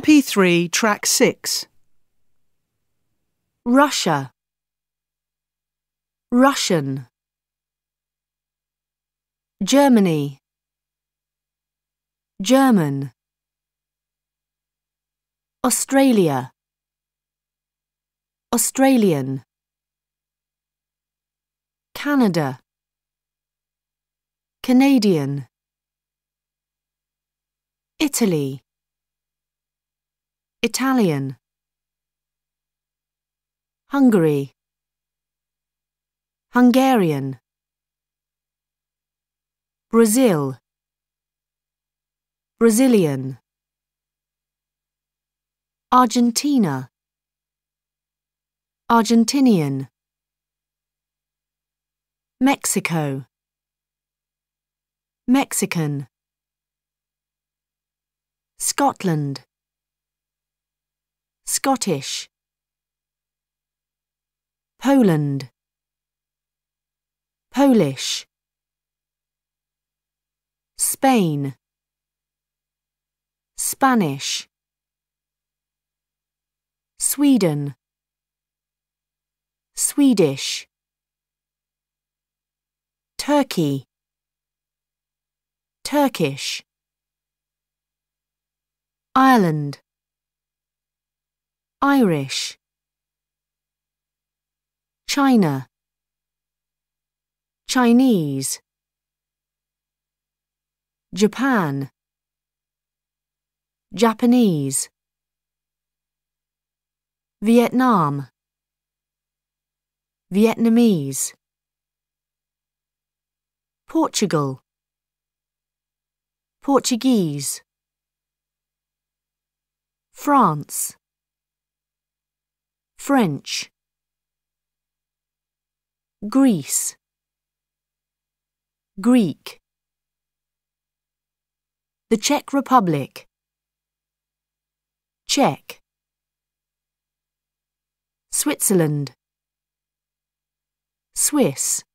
MP3 Track 6 Russia Russian Germany German Australia Australian Canada Canadian Italy Italian Hungary Hungarian Brazil Brazilian Argentina Argentinian Mexico Mexican Scotland Scottish Poland Polish Spain Spanish Sweden Swedish Turkey Turkish Ireland Irish China Chinese Japan Japanese Vietnam Vietnamese Portugal Portuguese France French Greece Greek The Czech Republic Czech Switzerland Swiss